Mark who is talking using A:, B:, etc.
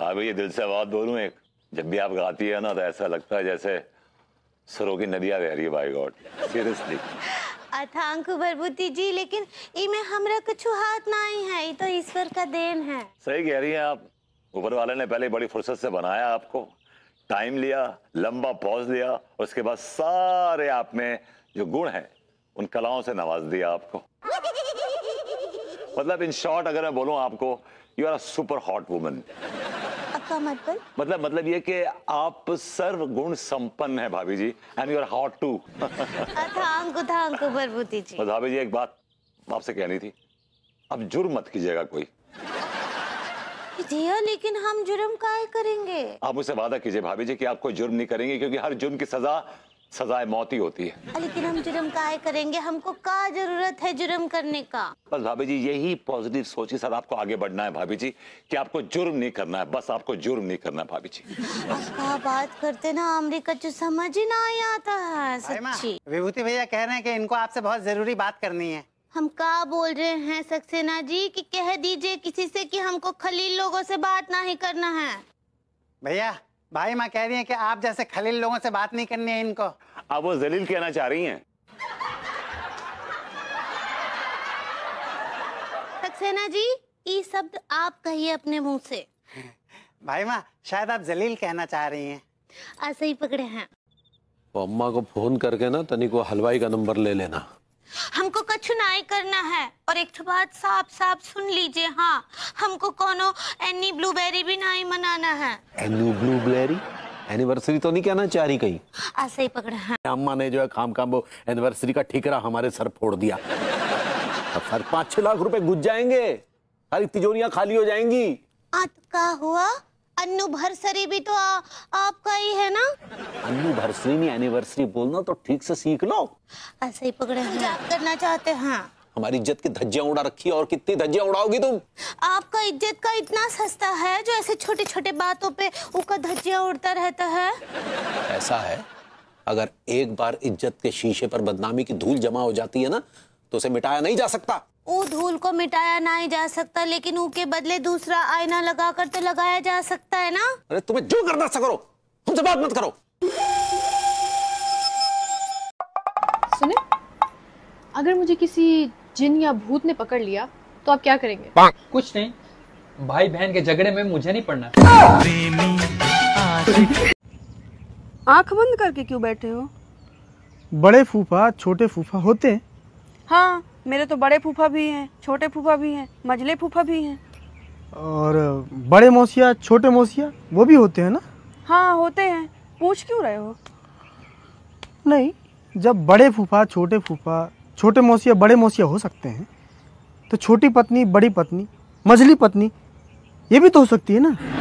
A: भाभी ये दिल से बात बोलू एक जब भी आप गाती है ना तो ऐसा लगता है जैसे सरों की नदियाँ बह रही है गॉड सीरियसली
B: अथांक भरभूति जी लेकिन इमे हमरा कुछ हाथ नहीं है ये तो ईश्वर का देन है
A: सही कह रही हैं आप ऊपर वाले ने पहले बड़ी फुर्सत से बनाया आपको टाइम लिया लंबा पॉज लिया और उसके बाद सारे आप में जो गुण हैं उन कलाओं से नवाज दिया आपको मतलब इन शॉर्ट अगर मैं बोलूं आपको you are a super hot woman
B: मतलब
A: मतलब ये कि आप सर्व गुण संपन्न है भाभी जी and you are hot too
B: thank जी
A: भाभी जी एक बात आपसे कहनी थी अब जुर्म मत कीजिएगा कोई
B: दिया लेकिन हम जुर्म काय करेंगे
A: आप मुझसे वादा कीजिए भाभी जी कि आप कोई जुर्म नहीं करेंगे क्योंकि हर जुर्म की सजा सजाए मौत ही होती है
B: लेकिन हम जुर्म काय करेंगे हमको का जरूरत है जुर्म करने का
A: बस भाभी जी यही पॉजिटिव सोच के साथ आपको आगे बढ़ना है भाभी जी कि आपको जुर्म नहीं करना है बस आपको जुर्म नहीं करना है भाभी जी
B: क्या बात करते ना अमरीका जो समझ ही ना आता है सच्ची विभूति भैया कह रहे हैं कि इनको आपसे बहुत जरूरी बात करनी है हम का बोल रहे हैं सक्सेना जी की कह दीजिए किसी से कि हमको खलील लोगो ऐसी बात नहीं करना है भैया भाई माँ कह रही है कि आप जैसे खलील लोगों से बात नहीं करनी है इनको
A: आप वो जलील कहना चाह रही हैं
B: सक्सेना जी ये शब्द आप कहिए अपने मुंह से भाई माँ शायद आप जलील कहना चाह रही हैं ऐसे ही पकड़े हैं
C: अम्मा को फोन करके ना तनी को हलवाई का नंबर ले लेना
B: हमको कछु नहीं करना है और एक तो बात साफ साफ सुन लीजिए हाँ हमको कोनो एनी ब्लूबेरी भी नहीं मनाना है
C: एनी ब्लूबेरी एनिवर्सरी तो नहीं कहना चाह रही कहीं ऐसे ही पकड़ा है अम्मा ने जो है काम काम वो एनिवर्सरी का ठीकरा हमारे सर फोड़ दिया अब सर पाँच छह लाख रुपए घुस जाएंगे सारी तिजोरियां खाली हो जाएंगी
B: का हुआ अन्नू भरसरी भी तो आ, आपका ही है ना
C: एनिवर्सरी एनिवर्सरी बोलना तो ठीक से सीख लो
B: ऐसे ही पकड़े हैं जाप करना चाहते हैं हाँ।
C: हमारी इज्जत की धज्जियां उड़ा रखी और कितनी धज्जियां उड़ाओगी तुम
B: आपका इज्जत का इतना सस्ता है जो ऐसे छोटे छोटे बातों पे उसका धज्जियां उड़ता रहता है
C: ऐसा है अगर एक बार इज्जत के शीशे पर बदनामी की धूल जमा हो जाती है ना तो उसे मिटाया नहीं जा सकता
B: वो धूल को मिटाया नहीं जा सकता लेकिन उसके बदले दूसरा आईना लगाकर तो लगाया जा सकता है ना
C: अरे तुम्हें जो करना सको हमसे बात मत करो
B: सुने अगर मुझे किसी जिन या भूत ने पकड़ लिया तो आप क्या करेंगे
C: कुछ नहीं भाई बहन के झगड़े में मुझे नहीं पड़ना
B: आंख बंद करके क्यों बैठे हो बड़े फूफा छोटे फूफा होते हैं हाँ मेरे तो बड़े फूफा भी हैं छोटे फूफा भी हैं मजले फूफा भी हैं और बड़े मौसिया छोटे मौसिया वो भी होते हैं ना हाँ होते हैं पूछ क्यों रहे हो नहीं जब बड़े फूफा छोटे फूफा छोटे मौसिया बड़े मौसिया हो सकते हैं तो छोटी पत्नी बड़ी पत्नी मझली पत्नी ये भी तो हो सकती है ना